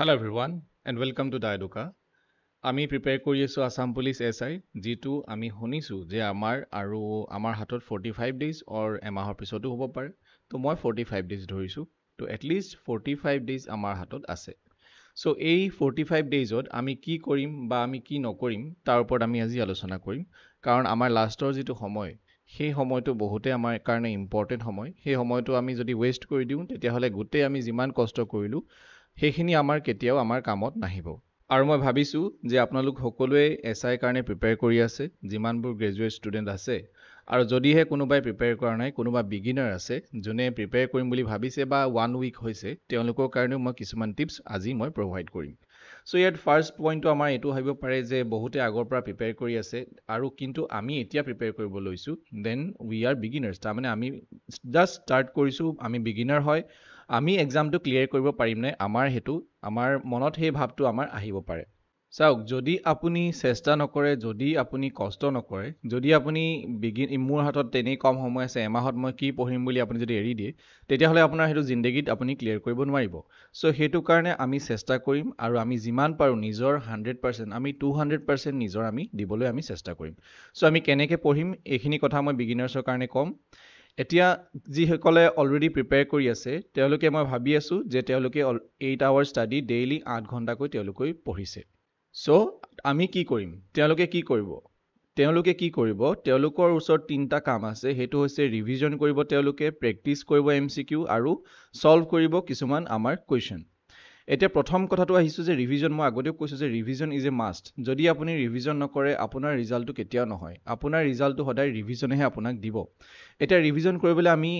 hello' everyone and welcome to the এডোকা আমি prepare কৰি আছোঁ আছাম পুলিচ এছ আই যিটো আমি শুনিছোঁ যে আমাৰ আৰু আমাৰ হাতত ফৰ্টি ফাইভ ডেইজ অৰ এমাহৰ পিছতো হ'ব পাৰে ত' মই ফৰ্টি ফাইভ ডেইজ ধৰিছোঁ ত' এটলিষ্ট ফৰ্টি ফাইভ ডেইজ আমাৰ হাতত আছে চ' এই ফৰ্টি ফাইভ ডেইজত আমি কি কৰিম বা আমি কি নকৰিম তাৰ ওপৰত আমি আজি আলোচনা কৰিম কাৰণ আমাৰ লাষ্টৰ যিটো সময় সেই সময়টো বহুতে আমাৰ কাৰণে ইম্পৰ্টেণ্ট সময় সেই সময়টো আমি যদি ৱেষ্ট কৰি দিওঁ তেতিয়াহ'লে গোটেই আমি যিমান কষ্ট কৰিলোঁ সেইখিনি আমাৰ কেতিয়াও আমাৰ কামত নাহিব আৰু মই ভাবিছোঁ যে আপোনালোক সকলোৱে এছ আইৰ কাৰণে প্ৰিপেয়াৰ কৰি আছে যিমানবোৰ গ্ৰেজুৱেট ষ্টুডেণ্ট আছে আৰু যদিহে কোনোবাই প্ৰিপেয়াৰ কৰা নাই কোনোবা বিগিনাৰ আছে যোনে প্ৰিপেয়াৰ কৰিম বুলি ভাবিছে বা ওৱান উইক হৈছে তেওঁলোকৰ কাৰণেও মই কিছুমান টিপছ আজি মই প্ৰভাইড কৰিম ছ' ইয়াত ফাৰ্ষ্ট পইণ্টটো আমাৰ এইটো ভাবিব পাৰে যে বহুতে আগৰ পৰা প্ৰিপেয়াৰ কৰি আছে আৰু কিন্তু আমি এতিয়া প্ৰিপেয়াৰ কৰিব লৈছোঁ দেন উই আৰ বিগিনাৰ্ছ তাৰমানে আমি জাষ্ট ষ্টাৰ্ট কৰিছোঁ আমি বিগিনাৰ হয় আমি এক্সামটো ক্লিয়াৰ কৰিব পাৰিম নে আমাৰ সেইটো আমাৰ মনত সেই ভাৱটো আমাৰ আহিব পাৰে চাওক যদি আপুনি চেষ্টা নকৰে যদি আপুনি কষ্ট নকৰে যদি আপুনি বিগিন মোৰ হাতত তেনেই কম সময় আছে এমাহত মই কি পঢ়িম বুলি আপুনি যদি এৰি দিয়ে তেতিয়াহ'লে আপোনাৰ সেইটো জিন্দেগীত আপুনি ক্লিয়াৰ কৰিব নোৱাৰিব ছ' সেইটো কাৰণে আমি চেষ্টা কৰিম আৰু আমি যিমান পাৰোঁ নিজৰ হাণ্ড্ৰেড পাৰ্চেণ্ট আমি টু হাণ্ড্ৰেড পাৰ্চেণ্ট নিজৰ আমি দিবলৈ আমি চেষ্টা কৰিম ছ' আমি কেনেকৈ পঢ়িম এইখিনি কথা মই বিগিনাৰ্ছৰ কাৰণে ক'ম এতিয়া যিসকলে অলৰেডি প্ৰিপেয়াৰ কৰি আছে তেওঁলোকে মই ভাবি আছোঁ যে তেওঁলোকে এইট আৱাৰ ষ্টাডি ডেইলি আঠ ঘণ্টাকৈ তেওঁলোকে পঢ়িছে চ' আমি কি কৰিম তেওঁলোকে কি কৰিব তেওঁলোকে কি কৰিব তেওঁলোকৰ ওচৰত তিনিটা কাম আছে সেইটো হৈছে ৰিভিজন কৰিব তেওঁলোকে প্ৰেক্টিচ কৰিব এম চি কিউ আৰু ছল্ভ কৰিব কিছুমান আমাৰ কুৱেশ্যন এতিয়া প্ৰথম কথাটো আহিছোঁ যে ৰিভিজন মই আগতেও কৈছোঁ যে ৰিভিজন ইজ এ মাষ্ট যদি আপুনি ৰিভিজন নকৰে আপোনাৰ ৰিজাল্টটো কেতিয়াও নহয় আপোনাৰ ৰিজাল্টটো সদায় ৰিভিজনেহে আপোনাক দিব এতিয়া ৰিভিজন কৰিবলৈ আমি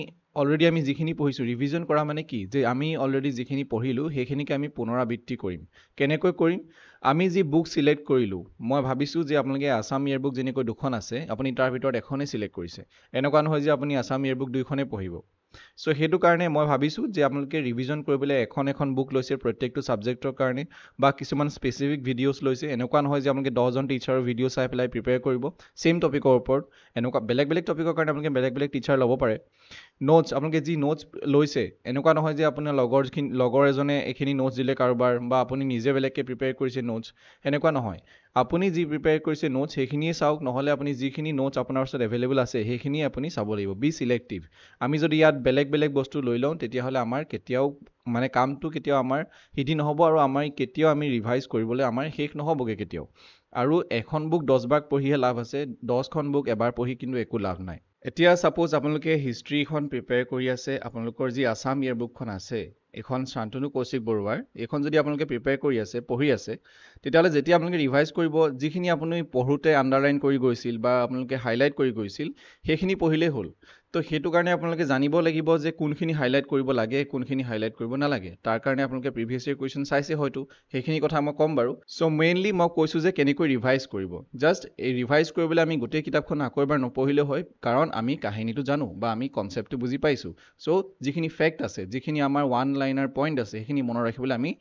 অলৰেডি আমি যিখিনি পঢ়িছোঁ ৰিভিজন কৰা মানে কি যে আমি অলৰেডি যিখিনি পঢ়িলোঁ সেইখিনিকে আমি পুনৰাবৃত্তি কৰিম কেনেকৈ কৰিম আমি যি বুক চিলেক্ট কৰিলোঁ মই ভাবিছোঁ যে আপোনালোকে আছাম ইয়েৰবুক যেনেকৈ দুখন আছে আপুনি তাৰ ভিতৰত এখনেই চিলেক্ট কৰিছে এনেকুৱা নহয় যে আপুনি আছাম ইয়েৰবুক দুইখনেই পঢ়িব চ' সেইটো কাৰণে মই ভাবিছোঁ যে আপোনালোকে ৰিভিজন কৰিবলৈ এখন এখন বুক লৈছে প্ৰত্যেকটো ছাবজেক্টৰ কাৰণে বা কিছুমান স্পেচিফিক ভিডিঅ'ছ লৈছে এনেকুৱা নহয় যে আপোনালোকে দহজন টিচাৰৰ ভিডিঅ' চাই পেলাই প্ৰিপেয়াৰ কৰিব ছেইম টপিকৰ ওপৰত এনেকুৱা বেলেগ বেলেগ টপিকৰ কাৰণে আপোনালোকে বেলেগ বেলেগ টিচাৰ ল'ব পাৰে নোটছ আপোনালোকে যি নোটছ লৈছে এনেকুৱা নহয় যে আপোনাৰ লগৰখিনি লগৰ এজনে এইখিনি নোটছ দিলে কাৰোবাৰ বা আপুনি নিজে বেলেগকৈ প্ৰিপেয়াৰ কৰিছে নোটছ সেনেকুৱা নহয় আপুনি যি প্ৰিপেয়াৰ কৰিছে নোটছ সেইখিনিয়ে চাওক নহ'লে আপুনি যিখিনি নোটছ আপোনাৰ ওচৰত এভেইলেবল আছে সেইখিনিয়ে আপুনি চাব লাগিব বি ছিলেক্টিভ আমি যদি ইয়াত বেলেগ বেলেগ বস্তু লৈ লওঁ তেতিয়াহ'লে আমাৰ কেতিয়াও মানে কামটো কেতিয়াও আমাৰ সিদ্ধি নহ'ব আৰু আমাৰ কেতিয়াও আমি ৰিভাইজ কৰিবলৈ আমাৰ শেষ নহ'বগৈ কেতিয়াও আৰু এখন বুক দহবাৰ পঢ়িহে লাভ আছে দহখন বুক এবাৰ পঢ়ি কিন্তু একো লাভ নাই এতিয়া ছাপ'জ আপোনালোকে হিষ্ট্ৰীখন প্ৰিপেয়াৰ কৰি আছে আপোনালোকৰ যি আছাম ইয়েৰবুকখন আছে এইখন শান্তনু কৌশিক বৰুৱাৰ এইখন যদি আপোনালোকে প্ৰিপেয়াৰ কৰি আছে পঢ়ি আছে তেতিয়াহ'লে যেতিয়া আপোনালোকে ৰিভাইজ কৰিব যিখিনি আপুনি পঢ়োঁতে আণ্ডাৰলাইন কৰি গৈছিল বা আপোনালোকে হাইলাইট কৰি গৈছিল সেইখিনি পঢ়িলেই হ'ল তো সেইটো কাৰণে আপোনালোকে জানিব লাগিব যে কোনখিনি হাইলাইট কৰিব লাগে কোনখিনি হাইলাইট কৰিব নালাগে তাৰ কাৰণে আপোনালোকে প্ৰিভিয়াছ ইয়েৰ কুৱেশ্যন চাইছে হয়তো সেইখিনি কথা মই ক'ম বাৰু চ' মেইনলি মই কৈছোঁ যে কেনেকৈ ৰিভাইজ কৰিব জাষ্ট এই ৰিভাইজ কৰিবলৈ আমি গোটেই কিতাপখন আকৌ এবাৰ নপঢ়িলেও হয় কাৰণ আমি কাহিনীটো জানো বা আমি কনচেপ্টটো বুজি পাইছোঁ চ' যিখিনি ফেক্ট আছে যিখিনি আমাৰ ওৱান লাইনাৰ পইণ্ট আছে সেইখিনি মনত ৰাখিবলৈ আমি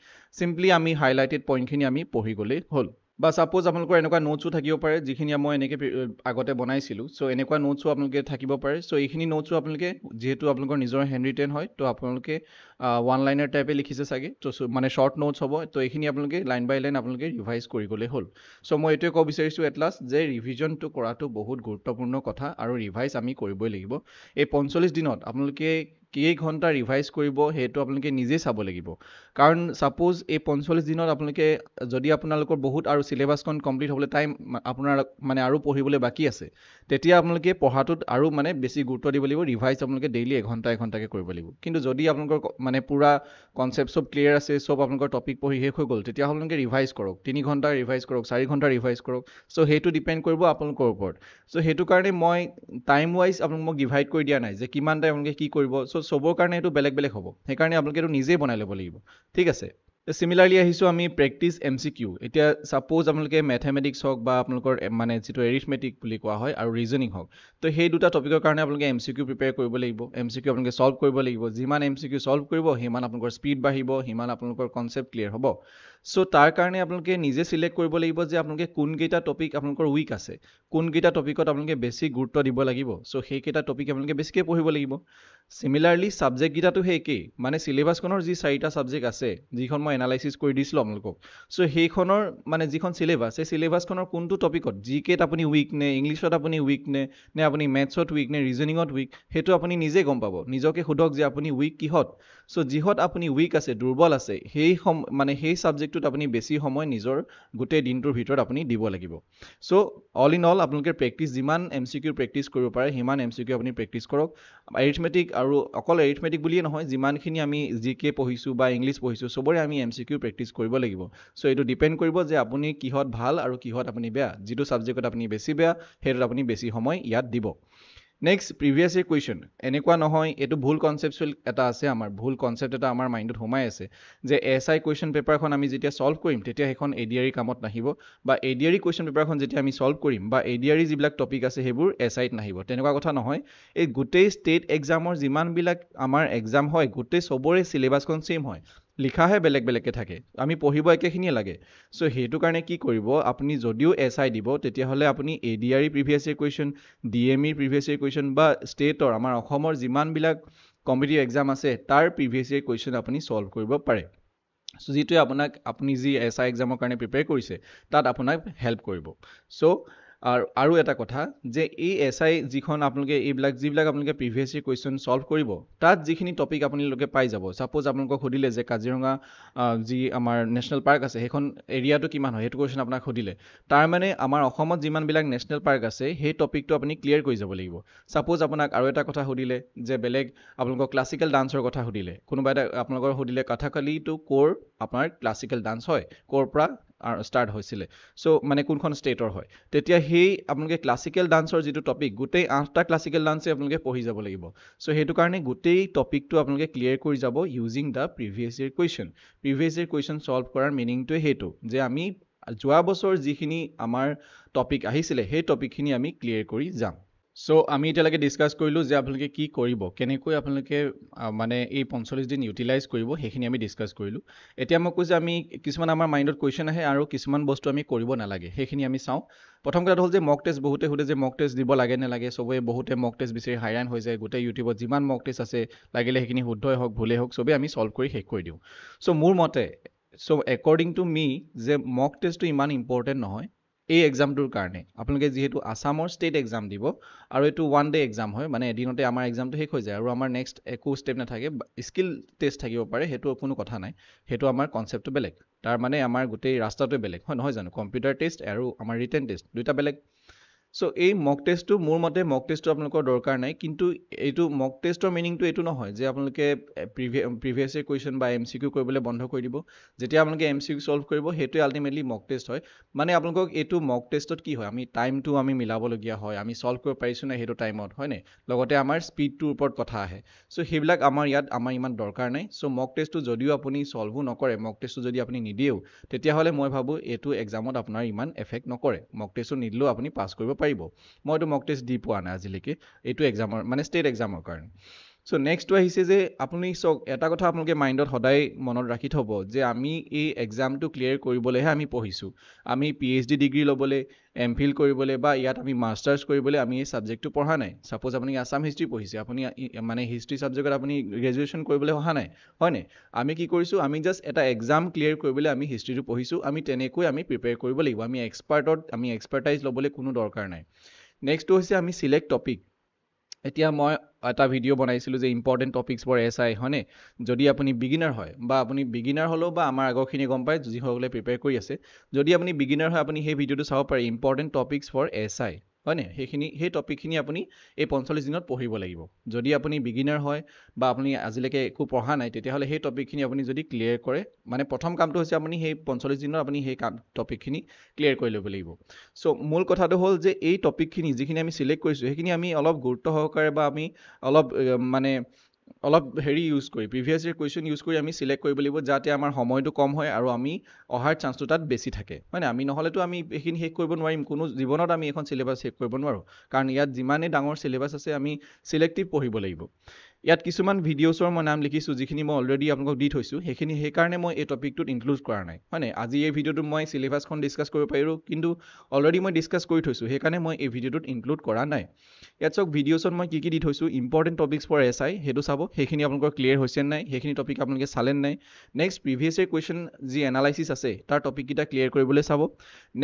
চিম্পলি আমি হাইলাইটেড পইণ্টখিনি আমি পঢ়ি গ'লেই হ'ল বা ছাপ'জ আপোনালোকৰ এনেকুৱা নোটছো থাকিব পাৰে যিখিনি মই এনেকৈ আগতে বনাইছিলোঁ চ' এনেকুৱা নোটছো আপোনালোকে থাকিব পাৰে চ' এইখিনি নোটছো আপোনালোকে যিহেতু আপোনালোকৰ নিজৰ হেণ্ড ৰিটেন হয় ত' আপোনালোকে ওৱান লাইনাৰ টাইপে লিখিছে চাগে ত' মানে শ্বৰ্ট নোটছ হ'ব ত' এইখিনি আপোনালোকে লাইন বাই লাইন আপোনালোকে ৰিভাইজ কৰিবলৈ হ'ল চ' মই এইটোৱে ক'ব বিচাৰিছোঁ এট লাষ্ট যে ৰিভিজনটো কৰাটো বহুত গুৰুত্বপূৰ্ণ কথা আৰু ৰিভাইজ আমি কৰিবই লাগিব এই পঞ্চল্লিছ দিনত আপোনালোকে কেইঘণ্টা ৰিভাইজ কৰিব সেইটো আপোনালোকে নিজেই চাব লাগিব কাৰণ ছাপ'জ এই পঞ্চল্লিছ দিনত আপোনালোকে যদি আপোনালোকৰ বহুত আৰু চিলেবাছখন কমপ্লিট হ'বলৈ টাইম আপোনাৰ মানে আৰু পঢ়িবলৈ বাকী আছে তেতিয়া আপোনালোকে পঢ়াটোত আৰু মানে বেছি গুৰুত্ব দিব লাগিব ৰিভাইজ আপোনালোকে ডেইলি এঘণ্টা এঘণ্টাকৈ কৰিব লাগিব কিন্তু যদি আপোনালোকৰ মানে পূৰা কনচেপ্ট চব ক্লিয়াৰ আছে চব আপোনালোকৰ টপিক পঢ়ি শেষ হৈ গ'ল তেতিয়া আপোনালোকে ৰিভাইজ কৰক তিনি ঘণ্টা ৰিভাইজ কৰক চাৰি ঘণ্টা ৰিভাইজ কৰক চ' সেইটো ডিপেণ্ড কৰিব আপোনালোকৰ ওপৰত চ' সেইটো কাৰণে মই টাইম ৱাইজ আপোনালোক মোক ডিভাইড কৰি দিয়া নাই যে কিমান টাইম আপোনালোকে কি কৰিব চ' চ' চবৰ কাৰণে এইটো বেলেগ বেলেগ হ'ব সেইকাৰণে আপোনালোকে এইটো নিজেই বনাই ল'ব লাগিব ঠিক আছে চিমিলাৰলি আহিছোঁ আমি প্ৰেক্টিছ এম চি কিউ এতিয়া ছাপ'জ আপোনালোকে মেথেমেটিক্স হওক বা আপোনালোকৰ মানে যিটো এৰিথমেটিক বুলি কোৱা হয় আৰু ৰিজনিং হওক তো সেই দুটা টপিকৰ কাৰণে আপোনালোকে এম চি কিউ প্ৰিপেয়াৰ কৰিব লাগিব এম চি কিউ আপোনালোকে চল্ভ কৰিব লাগিব যিমান এম চি কিউ চল্ভ কৰিব সিমান আপোনালোকৰ স্পীড বাঢ়িব সিমান আপোনালোকৰ কনচেপ্ট ক্লিয়াৰ হ'ব চ' তাৰ কাৰণে আপোনালোকে নিজে ছিলেক্ট কৰিব লাগিব যে আপোনালোকে কোনকেইটা টপিক আপোনালোকৰ উইক আছে কোনকেইটা টপিকত আপোনালোকে বেছি গুৰুত্ব দিব লাগিব চ' সেইকেইটা টপিক আপোনালোকে বেছিকৈ পঢ়িব লাগিব ছিমিলাৰলি ছাবজেক্টকেইটাতো সেইকেই মানে ছিলেবাছখনৰ যি চাৰিটা ছাবজেক্ট আছে যিখন মই এনালাইচিছ কৰি দিছিলোঁ আপোনালোকক চ' সেইখনৰ মানে যিখন ছিলেবাছ সেই ছিলেবাছখনৰ কোনটো টপিকত জিকেত আপুনি উইক নে ইংলিছত আপুনি উইক নে নে আপুনি মেথছত উইক নে ৰিজনিঙত উইক সেইটো আপুনি নিজে গম পাব নিজকে সোধক যে আপুনি উইক কিহত চ' যিহত আপুনি উইক আছে দুৰ্বল আছে সেই সম মানে সেই ছাবজেক্ট প্ৰজেক্টটোত আপুনি বেছি সময় নিজৰ গোটেই দিনটোৰ ভিতৰত আপুনি দিব লাগিব চ' অল ইন অল আপোনালোকে প্ৰেক্টিছ যিমান এম চি কিউ প্ৰেক্টিছ কৰিব পাৰে সিমান এম চি কিউ আপুনি প্ৰেক্টিছ কৰক এৰিথমেটিক আৰু অকল এৰিথমেটিক বুলিয়ে নহয় যিমানখিনি আমি জি কে পঢ়িছোঁ বা ইংলিছ পঢ়িছোঁ চবৰে আমি এম চি কিউ প্ৰেক্টিছ কৰিব লাগিব চ' এইটো ডিপেণ্ড কৰিব যে আপুনি কিহত ভাল আৰু কিহত আপুনি বেয়া যিটো ছাবজেক্টত আপুনি বেছি বেয়া সেইটোত আপুনি বেছি সময় ইয়াত দিব নেক্সট প্ৰিভিয়াছ ইয়েৰ কুৱেশ্যন এনেকুৱা নহয় এইটো ভুল কনচেপ্টুৱেল এটা আছে আমাৰ ভুল কনচেপ্ট এটা আমাৰ মাইণ্ডত সোমাই আছে যে এছ আই কুৱেশ্যন পেপাৰখন আমি যেতিয়া ছল্ভ কৰিম তেতিয়া সেইখন এ ডি আৰী কামত নাহিব বা এ ডি আৰী কুৱেশ্যন পেপাৰখন যেতিয়া আমি চ'ল্ভ কৰিম বা এ ডি আৰী যিবিলাক টপিক আছে সেইবোৰ এছ আইত নাহিব তেনেকুৱা কথা নহয় এই গোটেই ষ্টেট এক্সামৰ যিমানবিলাক আমাৰ এক্সাম হয় গোটেই চবৰে চিলেবাছখন ছেইম হয় লিখাহে বেলেগ বেলেগকৈ থাকে আমি পঢ়িব একেখিনিয়ে লাগে চ' সেইটো কাৰণে কি কৰিব আপুনি যদিও এছ আই দিব তেতিয়াহ'লে আপুনি A D R E previous year question D M ইৰ প্ৰিভিয়াছ ইয়েৰ কুৱেশ্যন বা ষ্টেটৰ আমাৰ অসমৰ যিমানবিলাক কম্পিটিভ এক্সাম আছে তাৰ প্ৰিভিয়াছ ইয়েৰ কুৱেশ্যন আপুনি ছল্ভ কৰিব পাৰে চ' যিটোৱে আপোনাক আপুনি যি এছ আই এক্সামৰ কাৰণে প্ৰিপেয়াৰ কৰিছে তাত আপোনাক হেল্প কৰিব চ' আৰু আৰু এটা কথা যে এই এছ আই যিখন আপোনালোকে এইবিলাক যিবিলাক আপোনালোকে প্ৰিভিয়াছলি কুৱেশ্যন ছল্ভ কৰিব তাত যিখিনি টপিক আপোনালোকে পাই যাব ছাপ'জ আপোনালোকক সুধিলে যে কাজিৰঙা যি আমাৰ নেশ্যনেল পাৰ্ক আছে সেইখন এৰিয়াটো কিমান হয় সেইটো কুৱেশ্যন আপোনাক সুধিলে তাৰমানে আমাৰ অসমত যিমানবিলাক নেশ্যনেল পাৰ্ক আছে সেই টপিকটো আপুনি ক্লিয়াৰ কৰি যাব লাগিব ছাপ'জ আপোনাক আৰু এটা কথা সুধিলে যে বেলেগ আপোনালোকক ক্লাছিকেল ডান্সৰ কথা সুধিলে কোনোবা এটা আপোনালোকৰ সুধিলে কথাকালিটো ক'ৰ আপোনাৰ ক্লাছিকেল ডান্স হয় ক'ৰ পৰা ষ্টাৰ্ট হৈছিলে চ' মানে কোনখন ষ্টেটৰ হয় তেতিয়া সেই আপোনালোকে ক্লাছিকেল ডান্সৰ যিটো টপিক গোটেই আঠটা ক্লাছিকেল ডান্সেই আপোনালোকে পঢ়ি যাব লাগিব চ' সেইটো কাৰণে গোটেই টপিকটো আপোনালোকে ক্লিয়াৰ কৰি যাব using the previous year question previous year question solve কৰাৰ মিনিংটোৱে সেইটো যে আমি যোৱা বছৰ যিখিনি আমাৰ টপিক আহিছিলে সেই টপিকখিনি আমি ক্লিয়াৰ কৰি যাম চ' আমি এতিয়ালৈকে ডিছকাছ কৰিলোঁ যে আপোনালোকে কি কৰিব কেনেকৈ আপোনালোকে মানে এই পঞ্চল্লিছ দিন ইউটিলাইজ কৰিব সেইখিনি আমি ডিছকাছ কৰিলোঁ এতিয়া মই কৈছোঁ যে আমি কিছুমান আমাৰ মাইণ্ডত কুৱেশ্যন আহে আৰু কিছুমান বস্তু আমি কৰিব নালাগে সেইখিনি আমি চাওঁ প্ৰথম কথাটো হ'ল যে মক টেষ্ট বহুতে সোধে যে মক টেষ্ট দিব লাগে নালাগে চবেই বহুতে মক টেষ্ট বিচাৰি হাইৰাণ হৈ যায় গোটেই ইউটিউবত যিমান মক টেষ্ট আছে লাগিলে সেইখিনি শুদ্ধই হওক ভুলেই হওক চবেই আমি চল্ভ কৰি শেষ কৰি দিওঁ চ' মোৰ মতে চ' একৰ্ডিং টু মি যে মক টেষ্টটো ইমান ইম্পৰ্টেণ্ট নহয় এই এক্সামটোৰ কাৰণে আপোনালোকে যিহেতু আছামৰ ষ্টেট এক্সাম দিব আৰু এইটো ওৱান ডে এক্সাম হয় মানে এদিনতে আমাৰ এক্সামটো শেষ হৈ যায় আৰু আমাৰ নেক্সট একো ষ্টেপ নাথাকে স্কিল টেষ্ট থাকিব পাৰে সেইটো কোনো কথা নাই সেইটো আমাৰ কনচেপ্টটো বেলেগ তাৰমানে আমাৰ গোটেই ৰাস্তাটোৱে বেলেগ হয় নহয় জানো কম্পিউটাৰ টেষ্ট আৰু আমাৰ ৰিটেন টেষ্ট দুয়োটা বেলেগ চ' এই মক টেষ্টটো মোৰ মতে মক টেষ্টটো আপোনালোকৰ দৰকাৰ নাই কিন্তু এইটো মক টেষ্টৰ মিনিংটো এইটো নহয় যে আপোনালোকে প্ৰিভিয়া প্ৰিভিয়াছ ইয়েৰ কুৱেশ্যন বা এম চি কিউ কৰিবলৈ বন্ধ কৰি দিব যেতিয়া আপোনালোকে এম চি কিউ চল্ভ কৰিব সেইটোৱে আল্টিমেটলি মক টেষ্ট হয় মানে আপোনালোকক এইটো মক টেষ্টত কি হয় আমি টাইমটো আমি মিলাবলগীয়া হয় আমি চল্ভ কৰিব পাৰিছোঁ নাই সেইটো টাইমত হয়নে লগতে আমাৰ স্পীডটোৰ ওপৰত কথা আহে চ' সেইবিলাক আমাৰ ইয়াত আমাৰ ইমান দৰকাৰ নাই চ' মক টেষ্টটো যদিও আপুনি চল্ভো নকৰে মক টেষ্টটো যদি আপুনি নিদিয়েও তেতিয়াহ'লে মই ভাবোঁ এইটো এক্সামত আপোনাৰ ইমান এফেক্ট নকৰে মক টেষ্টটো নিদিলেও আপুনি পাছ কৰিব পাৰিব মইতো মক টেষ্ট দি পোৱা নাই আজিলৈকে এইটো এক্সামৰ মানে ষ্টেট এক্সামৰ কাৰণে চ' নেক্সটটো আহিছে যে আপুনি চাওক এটা কথা আপোনালোকে মাইণ্ডত সদায় মনত ৰাখি থ'ব যে আমি এই এক্সামটো ক্লিয়াৰ কৰিবলৈহে আমি পঢ়িছোঁ আমি পি এইচ ডি ডিগ্ৰী ল'বলৈ এম ফিল কৰিবলৈ বা ইয়াত আমি মাষ্টাৰ্ছ কৰিবলৈ আমি এই ছাবজেক্টটো পঢ়া নাই ছাপ'জ আপুনি আছাম হিষ্ট্ৰী পঢ়িছে আপুনি মানে হিষ্ট্ৰী ছাবজেক্টত আপুনি গ্ৰেজুৱেশ্যন কৰিবলৈ অহা নাই হয়নে আমি কি কৰিছোঁ আমি জাষ্ট এটা এক্সাম ক্লিয়াৰ কৰিবলৈ আমি হিষ্ট্ৰীটো পঢ়িছোঁ আমি তেনেকৈ আমি প্ৰিপেয়াৰ কৰিব লাগিব আমি এক্সপাৰ্টত আমি এক্সপাৰ্টাইজ ল'বলৈ কোনো দৰকাৰ নাই নেক্সটটো হৈছে আমি ছিলেক্ট টপিক এতিয়া মই এটা ভিডিঅ' বনাইছিলোঁ যে important topics for S I হয়নে যদি আপুনি বিগিনাৰ হয় বা আপুনি বিগিনাৰ হ'লেও বা আমাৰ আগৰখিনি গম পায় যিসকলে প্ৰিপেয়াৰ কৰি আছে যদি আপুনি বিগিনাৰ হয় আপুনি সেই ভিডিঅ'টো চাব পাৰে important topics for S I হয়নে সেইখিনি সেই টপিকখিনি আপুনি এই পঞ্চল্লিছ দিনত পঢ়িব লাগিব যদি আপুনি বিগিনাৰ হয় বা আপুনি আজিলৈকে একো পঢ়া নাই তেতিয়াহ'লে সেই টপিকখিনি আপুনি যদি ক্লিয়াৰ কৰে মানে প্ৰথম কামটো হৈছে আপুনি সেই পঞ্চল্লিছ দিনত আপুনি সেই কাম টপিকখিনি ক্লিয়াৰ কৰি ল'ব লাগিব চ' মূল কথাটো হ'ল যে এই টপিকখিনি যিখিনি আমি চিলেক্ট কৰিছোঁ সেইখিনি আমি অলপ গুৰুত্ব সহকাৰে বা আমি অলপ মানে অলপ হেৰি ইউজ কৰি প্ৰিভিয়াছ ইয়েৰ কুৱেশ্যন ইউজ কৰি আমি চিলেক্ট কৰিব লাগিব যাতে আমাৰ সময়টো কম হয় আৰু আমি অহাৰ চান্সটো তাত বেছি থাকে হয়নে আমি নহ'লেতো আমি এইখিনি শেষ কৰিব নোৱাৰিম কোনো জীৱনত আমি এইখন চিলেবাছ শেষ কৰিব নোৱাৰোঁ কাৰণ ইয়াত যিমানেই ডাঙৰ ছিলেবাছ আছে আমি চিলেক্টিভ পঢ়িব লাগিব ইয়াত কিছুমান ভিডিঅ'ছৰ মই নাম লিখিছোঁ যিখিনি মই অলৰেডি আপোনালোকক দি থৈছোঁ সেইখিনি সেইকাৰণে মই এই টপিকটোত ইনক্লুড কৰা নাই হয় হয়নে আজি এই ভিডিঅ'টোত মই চিলেবাছখন ডিছকাছ কৰিব পাৰিলোঁ কিন্তু অলৰেডি মই ডিছকাছ কৰি থৈছোঁ সেইকাৰণে মই এই ভিডিঅ'টোত ইনক্লুড কৰা নাই ইয়াত চাওক ভিডিঅ'ছত মই কি কি দি থৈছোঁ important topics for S I সেইটো চাব সেইখিনি আপোনালোকৰ ক্লিয়াৰ হৈছে নাই সেইখিনি টপিক আপোনালোকে চালে নাই নেক্সট প্ৰিভিয়াছ ইয়েৰ কুৱেশ্যন যি এনালাইচিছ আছে তাৰ টপিককেইটা ক্লিয়াৰ কৰিবলৈ চাব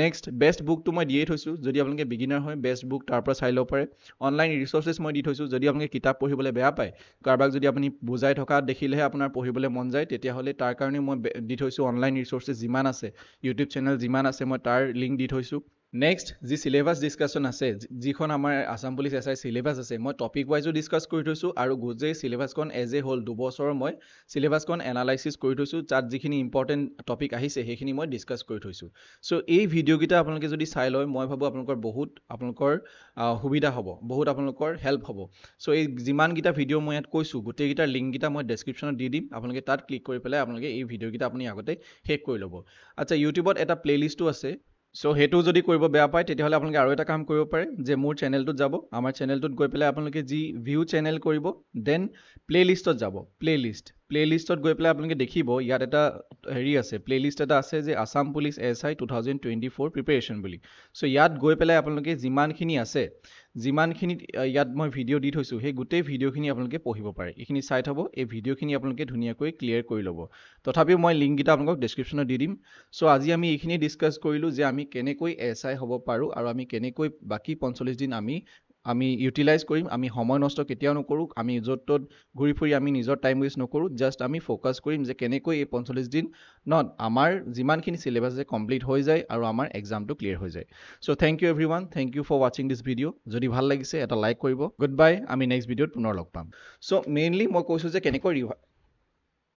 নেক্সট বেষ্ট বুকটো মই দিয়ে থৈছোঁ যদি আপোনালোকে বিগিনাৰ হয় বেষ্ট বুক তাৰ পৰা চাই ল'ব পাৰে অনলাইন ৰিচোৰ্চেছ মই দি থৈছোঁ যদি আপোনালোকে কিতাপ পঢ়িবলৈ বেয়া পায় কাৰোবাক যদি আপুনি বুজাই থকা দেখিলেহে আপোনাৰ পঢ়িবলৈ মন যায় তেতিয়াহ'লে তাৰ কাৰণে মই দি থৈছোঁ অনলাইন ৰিচৰ্চেছ যিমান আছে ইউটিউব চেনেল যিমান আছে মই তাৰ লিংক দি থৈছোঁ নেক্সট যি চিলেবাছ ডিছকাশ্যন আছে যিখন আমাৰ Assam police S I syllabus আছে মই টপিক ৱাইজো ডিছকাছ কৰি থৈছোঁ আৰু গোটেই চিলেবাছখন এজ এ হ'ল দুবছৰ মই চিলেবাছখন এনালাইচিছ কৰি থৈছোঁ তাত যিখিনি ইম্পৰ্টেণ্ট টপিক আহিছে সেইখিনি মই ডিছকাছ কৰি থৈছোঁ চ' এই ভিডিঅ'কেইটা আপোনালোকে যদি চাই লয় মই ভাবোঁ আপোনালোকৰ বহুত আপোনালোকৰ সুবিধা হ'ব বহুত আপোনালোকৰ হেল্প হ'ব চ' এই যিমানকেইটা ভিডিঅ' মই ইয়াত কৈছোঁ গোটেইকেইটাৰ লিংককেইটা মই ডেছক্ৰিপশ্যনত দি দিম আপোনালোকে তাত ক্লিক কৰি পেলাই আপোনালোকে এই ভিডিঅ'কেইটা আপুনি আগতে শেষ কৰি ল'ব আচ্ছা ইউটিউবত এটা প্লে'লিষ্টো আছে চ' সেইটো যদি কৰিব বেয়া পায় তেতিয়াহ'লে আপোনালোকে আৰু এটা কাম কৰিব পাৰে যে মোৰ চেনেলটোত যাব আমাৰ চেনেলটোত গৈ পেলাই আপোনালোকে যি ভিউ চেনেল কৰিব দেন প্লে'লিষ্টত যাব প্লে'লিষ্ট প্লে'লিষ্টত গৈ পেলাই আপোনালোকে দেখিব ইয়াত এটা হেৰি আছে প্লে'লিষ্ট এটা আছে যে Assam police S I two thousand twenty four preparation বুলি চ' ইয়াত গৈ পেলাই আপোনালোকে যিমানখিনি আছে যিমানখিনি ইয়াত মই ভিডিঅ' দি থৈছোঁ সেই গোটেই ভিডিঅ'খিনি আপোনালোকে পঢ়িব পাৰে এইখিনি চাই থ'ব এই ভিডিঅ'খিনি আপোনালোকে ধুনীয়াকৈ ক্লিয়াৰ কৰি ল'ব তথাপিও মই লিংককেইটা আপোনালোকক ডেছক্ৰিপশ্যনত দি দিম চ' আজি আমি এইখিনি ডিছকাছ কৰিলোঁ যে আমি কেনেকৈ এছ আই হ'ব পাৰোঁ আৰু আমি কেনেকৈ বাকী পঞ্চল্লিছ দিন আমি আমি ইউটিলাইজ কৰিম আমি সময় নষ্ট কেতিয়াও নকৰোঁ আমি য'ত ত'ত ঘূৰি ফুৰি আমি নিজৰ টাইম ৱেষ্ট নকৰোঁ জাষ্ট আমি ফ'কাছ কৰিম যে কেনেকৈ এই পঞ্চল্লিছ দিন নট আমাৰ যিমানখিনি চিলেবাছ আছে কমপ্লিট হৈ যায় আৰু আমাৰ এক্সামটো ক্লিয়াৰ হৈ যায় so' thank you everyone thank you for ৱাচিং দিছ ভিডিঅ' যদি ভাল লাগিছে এটা লাইক কৰিব গুড বাই আমি নেক্সট ভিডিঅ'ত পুনৰ লগ পাম চ' মেইনলি মই কৈছোঁ যে কেনেকৈ